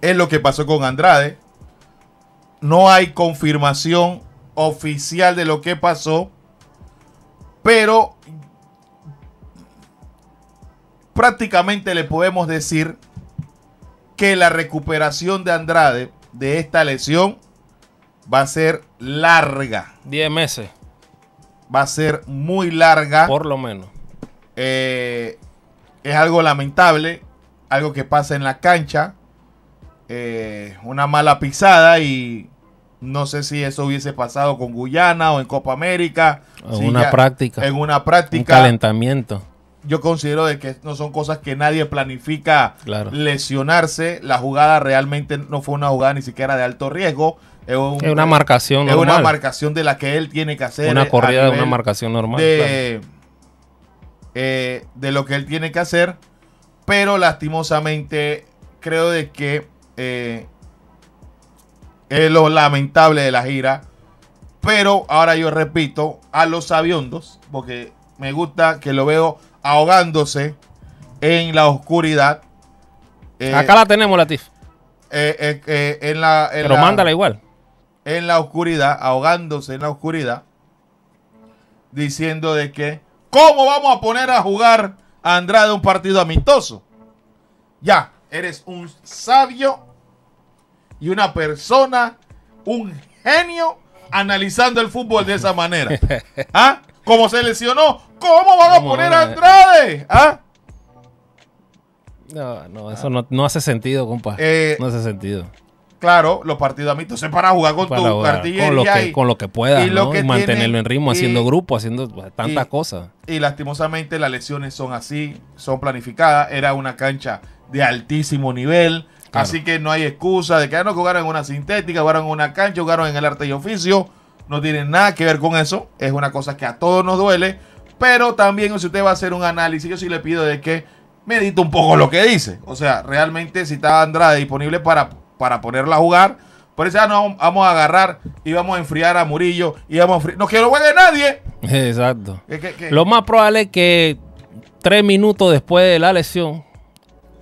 Es lo que pasó con Andrade. No hay confirmación oficial de lo que pasó, pero prácticamente le podemos decir que la recuperación de Andrade de esta lesión va a ser larga. 10 meses. Va a ser muy larga. Por lo menos. Eh, es algo lamentable algo que pasa en la cancha, eh, una mala pisada y no sé si eso hubiese pasado con Guyana o en Copa América. En una práctica. En una práctica. Un calentamiento. Yo considero de que no son cosas que nadie planifica lesionarse. La jugada realmente no fue una jugada ni siquiera de alto riesgo. Es, una marcación es una marcación de la que él tiene que hacer. Una corrida de una marcación normal. Eh, de lo que él tiene que hacer. Pero lastimosamente creo de que eh, es lo lamentable de la gira. Pero ahora yo repito, a los sabiondos, porque me gusta que lo veo ahogándose en la oscuridad. Eh, Acá la tenemos, Latif. Eh, en la, Pero mándala igual. En la oscuridad, ahogándose en la oscuridad, diciendo de que, ¿cómo vamos a poner a jugar Andrade un partido amistoso. Ya, eres un sabio y una persona, un genio analizando el fútbol de esa manera. ¿Ah? ¿Cómo se lesionó, ¿cómo van a poner a Andrade? ¿Ah? No, no, eso no, hace sentido, compa. Eh, no hace sentido. Claro, los partidos amistosos para jugar con para jugar, Con lo que, con lo que puedas, y, mantenerlo en ritmo, haciendo grupo, haciendo tantas cosas. Y lastimosamente las lesiones son así, son planificadas. Era una cancha de altísimo nivel. Así que no hay excusa de que ah, no jugaron en una sintética, jugaron en una cancha, jugaron en el arte y oficio. No tiene nada que ver con eso. Es una cosa que a todos nos duele. Pero también si usted va a hacer un análisis, yo sí le pido de que medite un poco lo que dice. O sea, realmente si está Andrade disponible para para ponerla a jugar. Por eso ya no vamos a agarrar y vamos a enfriar a Murillo y vamos a enfriar. No quiero juegue nadie. Exacto. Lo más probable es que tres minutos después de la lesión,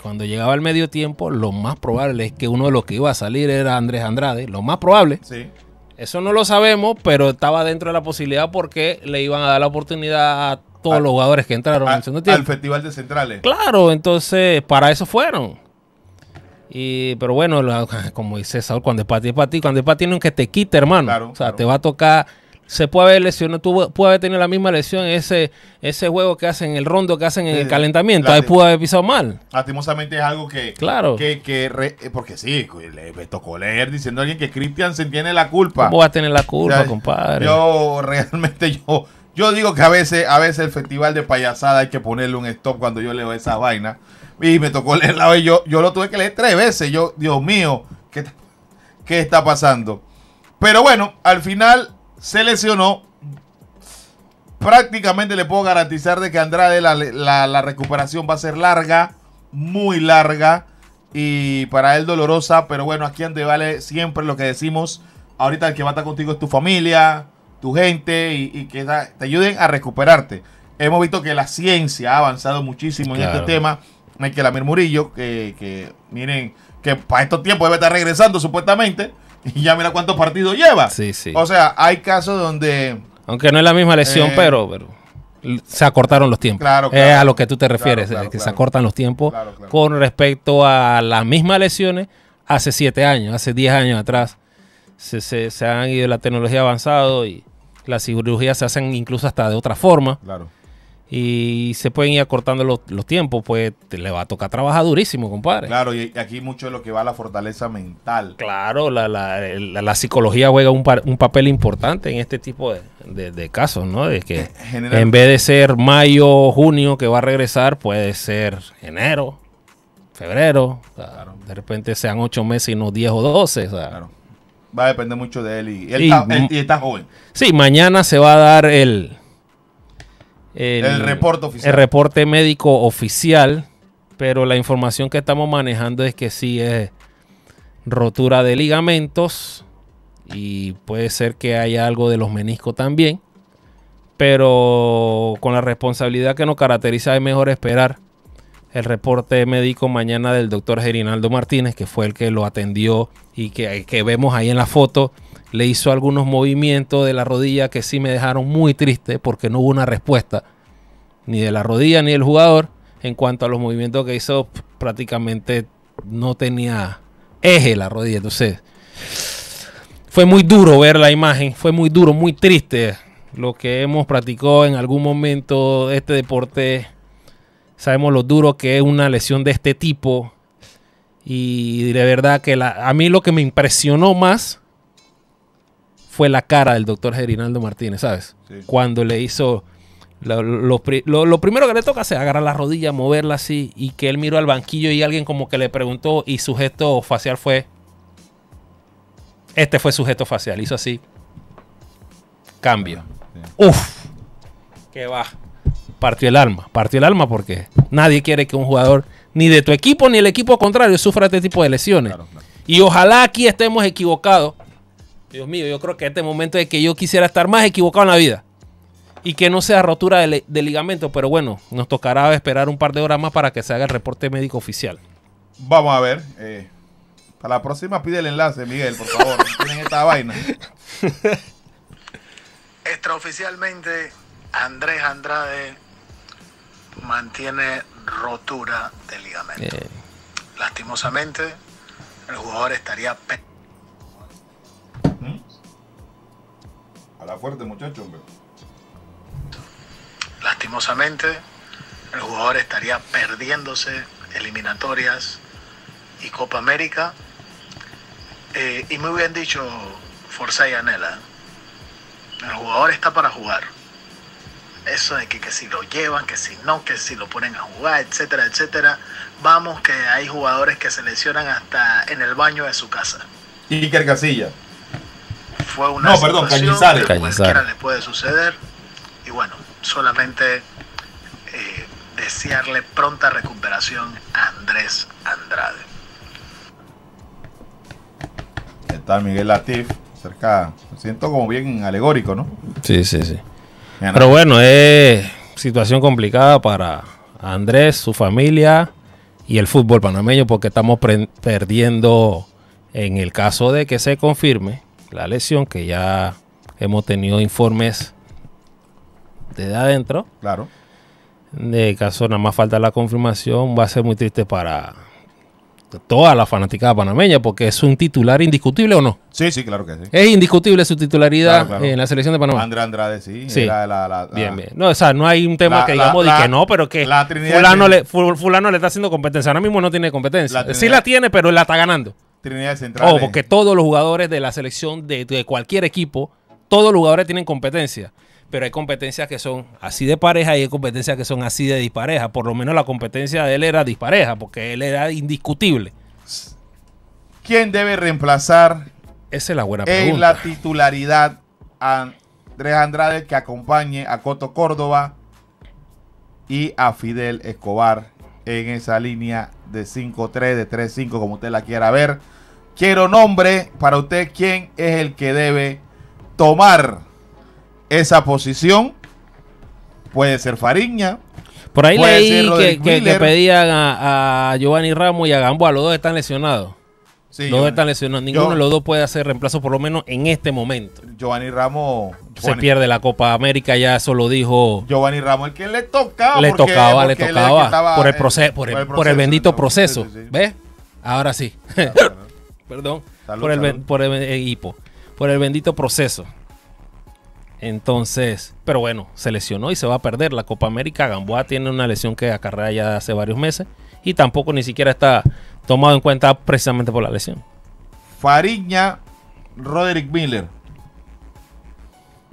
cuando llegaba el medio tiempo, lo más probable es que uno de los que iba a salir era Andrés Andrade. Lo más probable. Sí. Eso no lo sabemos, pero estaba dentro de la posibilidad porque le iban a dar la oportunidad a todos los jugadores que entraron Al Festival de Centrales. Claro, entonces para eso fueron. Y, pero bueno, como dice Saúl, cuando es para ti, es para ti. Cuando es para ti, que te quite hermano. o sea, te va a tocar. Se puede haber lesionado, tú puede haber tenido la misma lesión ese, ese juego que hacen, el rondo que hacen en el eh, calentamiento. Ahí pudo haber pisado mal. Lastimosamente es algo que. Claro. Que, eh, porque sí, le, tocó leer diciendo a alguien que Cristian se tiene la culpa. ¿Cómo a tener la culpa, compadre? Yo realmente yo. Yo digo que a veces, a veces el festival de payasada hay que ponerle un stop cuando yo leo esa vaina. Y me tocó leerla hoy. Yo, yo lo tuve que leer tres veces. Yo, Dios mío, ¿qué, ¿qué está pasando? Pero bueno, al final se lesionó. Prácticamente le puedo garantizar de que Andrade la, recuperación va a ser larga, muy larga y para él dolorosa. Pero bueno, aquí ande vale siempre lo que decimos. Ahorita el que va a estar contigo es tu familia, tu gente y, que te ayuden a recuperarte. Hemos visto que la ciencia ha avanzado muchísimo en este tema que Amir Murillo, que, que miren, que para estos tiempos debe estar regresando supuestamente. Y ya mira cuántos partidos lleva. Sí, sí. O sea, hay casos donde. Aunque no es la misma lesión, eh, pero, pero, se acortaron los tiempos. Claro, claro, es a lo que tú te refieres, que se acortan los tiempos con respecto a las mismas lesiones hace siete años, hace diez años atrás. Se, se, se, han ido la tecnología avanzado y las cirugías se hacen incluso hasta de otra forma. Claro y se pueden ir acortando los, tiempos, pues le va a tocar trabajar durísimo, compadre. Claro, y aquí mucho de lo que va a la fortaleza mental. Claro, la, la, la, psicología juega un, papel importante en este tipo de, casos, ¿no? que en vez de ser mayo, junio que va a regresar, puede ser enero, febrero. De repente sean ocho meses y no diez o doce. claro. Va a depender mucho de él y, él, él y está joven. Sí, mañana se va a dar el el, reporte médico oficial, pero la información que estamos manejando es que sí es rotura de ligamentos y puede ser que haya algo de los meniscos también. Pero con la responsabilidad que nos caracteriza es mejor esperar el reporte médico mañana del doctor Gerinaldo Martínez, que fue el que lo atendió y que, que vemos ahí en la foto le hizo algunos movimientos de la rodilla que sí me dejaron muy triste porque no hubo una respuesta ni de la rodilla ni del jugador en cuanto a los movimientos que hizo prácticamente no tenía eje la rodilla entonces fue muy duro ver la imagen fue muy duro muy triste lo que hemos practicado en algún momento este deporte sabemos lo duro que es una lesión de este tipo y de verdad que a mí lo que me impresionó más fue la cara del doctor Gerinaldo Martínez, ¿sabes? Cuando le hizo... Lo, primero que le toca es agarrar la rodilla, moverla así, y que él miró al banquillo y alguien como que le preguntó y su gesto facial fue... Este fue su gesto facial, hizo así. Cambio. Ah, Uf, ¡Qué va. Partió el alma, partió el alma porque nadie quiere que un jugador ni de tu equipo ni el equipo contrario sufra este tipo de lesiones. Y ojalá aquí estemos equivocados Dios mío, yo creo que este momento es que yo quisiera estar más equivocado en la vida. Y que no sea rotura de, ligamento, pero bueno, nos tocará esperar un par de horas más para que se haga el reporte médico oficial. Vamos a ver. Eh, para la próxima pide el enlace, Miguel, por favor. Tienen esta vaina. Extraoficialmente, Andrés Andrade mantiene rotura de ligamento. Eh. Lastimosamente, el jugador estaría la fuerte, muchachos. Lastimosamente, el jugador estaría perdiéndose eliminatorias y Copa América. Eh, y muy bien dicho, Forza y Anela. El jugador está para jugar. Eso de que, si lo llevan, que si no, que si lo ponen a jugar, etcétera, etcétera. Vamos, que hay jugadores que se lesionan hasta en el baño de su casa. Iker Casilla no, perdón, Cañizares. Que cualquiera le puede suceder. Y bueno, solamente eh, desearle pronta recuperación a Andrés Andrade. tal Miguel Latif, cerca. Me siento como bien alegórico, ¿no? Sí, sí, sí. Pero bueno, es situación complicada para Andrés, su familia y el fútbol panameño porque estamos perdiendo en el caso de que se confirme la lesión, que ya hemos tenido informes de adentro. Claro. De caso, nada más falta la confirmación, va a ser muy triste para toda la fanaticada panameña, porque es un titular indiscutible o no. Sí, sí, claro que sí. Es indiscutible su titularidad en la selección de Panamá. Andrés Andrade, sí. sí. bien, bien. No, hay un tema que digamos de que no, pero que fulano, le, fulano le está haciendo competencia. Ahora mismo no tiene competencia. sí la tiene, pero la está ganando. Trinidad Central. porque todos los jugadores de la selección de, cualquier equipo, todos los jugadores tienen competencia pero hay competencias que son así de pareja y hay competencias que son así de dispareja. Por lo menos la competencia de él era dispareja, porque él era indiscutible. ¿Quién debe reemplazar Esa es la buena en la titularidad a Andrés Andrade que acompañe a Coto Córdoba y a Fidel Escobar en esa línea de 5-3, de 3-5, como usted la quiera ver. Quiero nombre para usted, quién es el que debe tomar esa posición. Puede ser Fariña. Por ahí leí que, pedían a, Giovanni Ramos y a Gamboa, los dos están lesionados. Sí, los dos están lesionados. Ninguno de los dos puede hacer reemplazo, por lo menos en este momento. Giovanni Ramos se pierde la Copa América, ya eso lo dijo Giovanni Ramos, el que le tocaba. Le tocaba, le tocaba. Por el, por, el, bendito proceso. ¿Ves? Ahora sí. Perdón. por, el, por el Por el bendito proceso. Entonces, pero bueno, se lesionó y se va a perder la Copa América. Gamboa tiene una lesión que acarrea ya hace varios meses y tampoco ni siquiera está tomado en cuenta precisamente por la lesión. Fariña, Roderick Miller.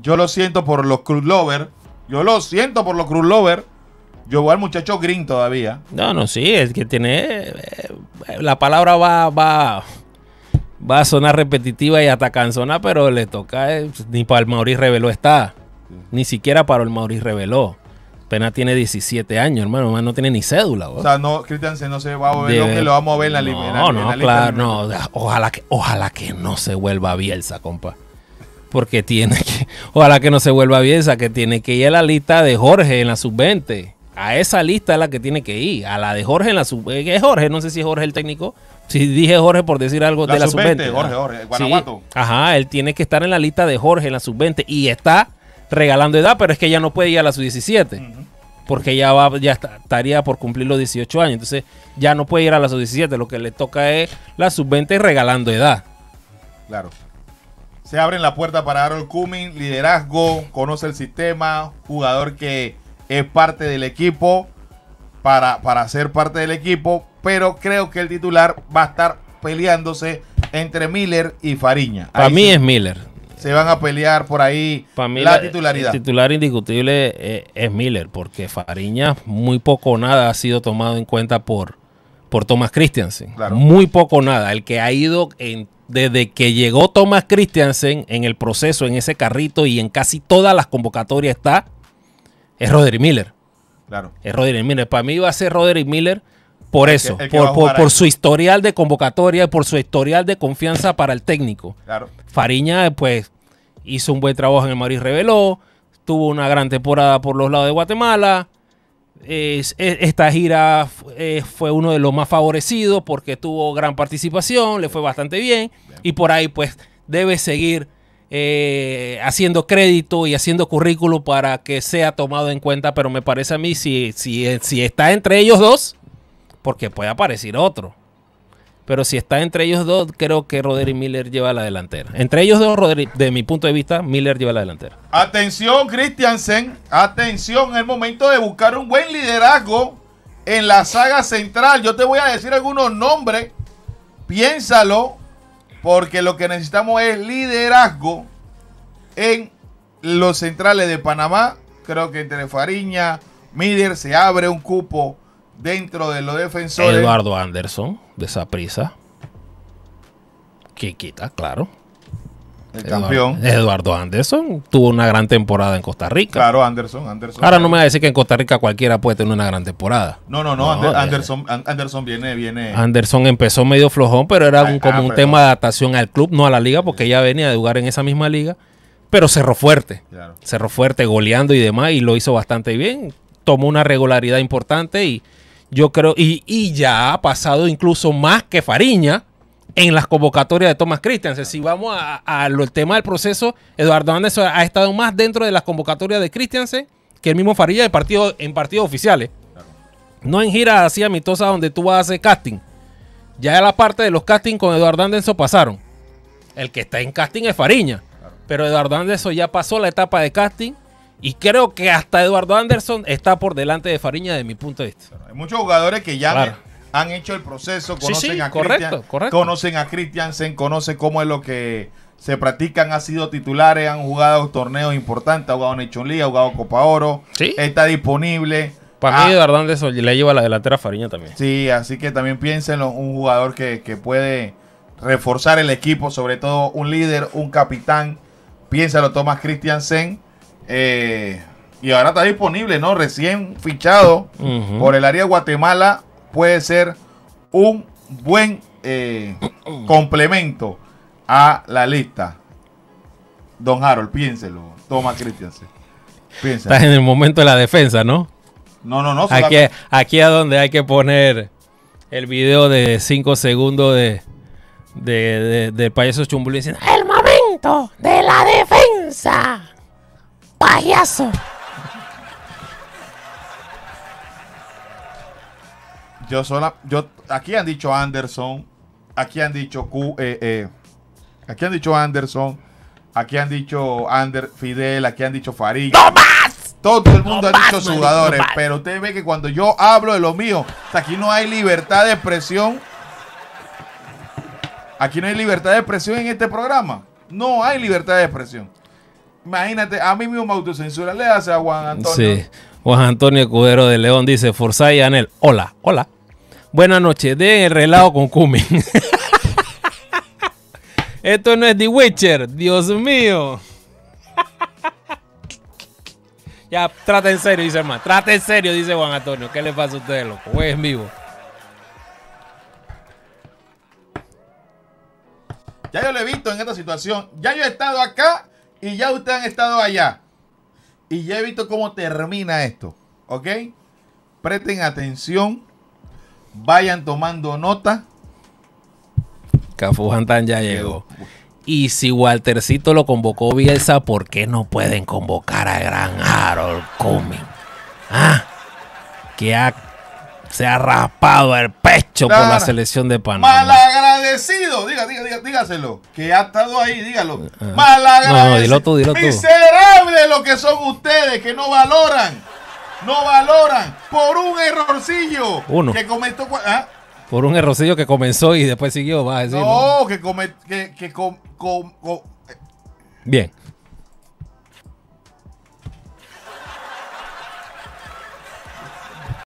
Yo lo siento por los Cruz Lover. Yo lo siento por los Cruz Lover. Yo voy al muchacho Green todavía. No, no, sí, es que tiene. Eh, la palabra va, va, a sonar repetitiva y hasta cansona, pero le toca. Eh, pues, ni para el Mauri Reveló está. Ni siquiera para el Mauri Reveló. Pena tiene 17 años, hermano. No tiene ni cédula. O sea, no, se no se va a mover lo que lo vamos a ver en la liberación. No, no, claro, no. Ojalá que, ojalá que no se vuelva Bielsa, compa. Porque tiene que Ojalá que no se vuelva bien esa que tiene que ir a la lista de Jorge en la sub-20. A esa lista es la que tiene que ir. A la de Jorge en la sub-20. Eh, es Jorge, no sé si es Jorge el técnico. Si dije Jorge por decir algo de la sub-20. Jorge, Jorge, Guanajuato. Ajá, él tiene que estar en la lista de Jorge en la sub-20. Y está regalando edad, pero es que ya no puede ir a la sub-17. Porque ya va, ya estaría por cumplir los 18 años. Entonces ya no puede ir a la sub-17. Lo que le toca es la sub-20 regalando edad. Claro se abren la puerta para Harold Cumming, liderazgo, conoce el sistema, jugador que es parte del equipo, para, para ser parte del equipo, pero creo que el titular va a estar peleándose entre Miller y Fariña. Para mí es Miller. Se van a pelear por ahí la, titularidad. El titular indiscutible eh, es, Miller, porque Fariña muy poco nada ha sido tomado en cuenta por, por Thomas Christiansen. Muy poco nada. El que ha ido en desde que llegó Thomas Christiansen en el proceso, en ese carrito y en casi todas las convocatorias está, es Roderick Miller. Claro. Es Roderick Miller. Para mí va a ser Roderick Miller por eso, por, su historial de convocatoria y por su historial de confianza para el técnico. Claro. Fariña, pues, hizo un buen trabajo en el Maris Reveló, tuvo una gran temporada por los lados de Guatemala esta gira eh, fue uno de los más favorecidos porque tuvo gran participación, le fue bastante bien, y por ahí pues debe seguir eh, haciendo crédito y haciendo currículo para que sea tomado en cuenta, pero me parece a mí si, si está entre ellos dos, porque puede aparecer otro. Pero si está entre ellos dos, creo que Roderick Miller lleva la delantera. Entre ellos dos, Roderick, de mi punto de vista, Miller lleva la delantera. Atención, Christiansen. Atención, es el momento de buscar un buen liderazgo en la saga central. Yo te voy a decir algunos nombres. Piénsalo, porque lo que necesitamos es liderazgo en los centrales de Panamá. Creo que entre Fariña, Miller se abre un cupo dentro de los defensores. Eduardo Anderson de esa prisa. quita, claro. El campeón. Eduardo Anderson tuvo una gran temporada en Costa Rica. Claro, Anderson, Ahora no me va a decir que en Costa Rica cualquiera puede tener una gran temporada. No, no, no. Anderson, Anderson viene, viene. Anderson empezó medio flojón, pero era ah, ah, como un tema de adaptación al club, no a la liga, porque ella venía de jugar en esa misma liga. Pero cerró fuerte. Cerró fuerte, goleando y demás, y lo hizo bastante bien. Tomó una regularidad importante y yo creo, y, ya ha pasado incluso más que Fariña en las convocatorias de Thomas Christensen. Si vamos al tema del proceso, Eduardo Anderson ha estado más dentro de las convocatorias de Christensen que el mismo Fariña en, partido, en partidos oficiales. No en giras así amistosas donde tú vas a hacer casting. Ya la parte de los castings con Eduardo Anderson pasaron. El que está en casting es Fariña. Pero Eduardo Anderson ya pasó la etapa de casting y creo que hasta Eduardo Anderson está por delante de Fariña de mi punto de vista. Hay muchos jugadores que ya han hecho el proceso, conocen a correcto, conocen a Christiansen, conocen cómo es lo que se practican, han sido titulares, han jugado torneos importantes, ha jugado Nation League, ha jugado Copa Oro, está disponible. Para mí ah. Eduardo Anderson le lleva la delantera a Fariña también. Sí, así que también piénsenlo, un jugador que, puede reforzar el equipo, sobre todo un líder, un capitán. Piénsalo Tomás Christiansen eh, y ahora está disponible, ¿no? Recién fichado por el área de Guatemala, puede ser un buen eh, complemento a la lista. Don Harold, piénselo. Toma, Cristian Estás en el momento de la defensa, ¿no? No, no, no. Aquí, aquí es donde hay que poner el video de 5 segundos de, de, de, ¡El momento de la defensa! payaso. Yo sola, yo aquí han dicho Anderson, aquí han dicho Q, eh, eh, aquí han dicho Anderson, aquí han dicho Fidel, aquí han dicho Farid. Todo el mundo ha dicho jugadores, pero usted ve que cuando yo hablo de lo mío, aquí no hay libertad de expresión. Aquí no hay libertad de expresión en este programa. No hay libertad de expresión. Imagínate, a mí mismo autocensura le hace a Juan Antonio. Sí. Juan Antonio Cudero de León dice, Forza y Anel, hola, hola. Buenas noches, de el relajo con Cumin. Esto no es The Witcher, Dios mío. ya, trate en serio, dice hermano. Trata en serio, dice Juan Antonio. ¿Qué le pasa a ustedes, loco? Jueves en vivo. Ya yo lo he visto en esta situación. Ya yo he estado acá y ya ustedes han estado allá. Y ya he visto cómo termina esto. ¿Ok? Presten atención. Vayan tomando nota. Jantan ya llegó. Y si Waltercito lo convocó Bielsa, ¿por qué no pueden convocar a Gran Harold Cumming? Ah, que se ha raspado el pecho por la selección de Panamá. Malagradecido, diga, diga, dígaselo. Que ha estado ahí, dígalo. Ah, ah. Malagradecido. No, dilo tú, dilo tú. Miserable lo que son ustedes, que no valoran. No valoran por un errorcillo Uno. que cometió. ¿ah? Por un errorcillo que comenzó y después siguió, No, que, que, Bien.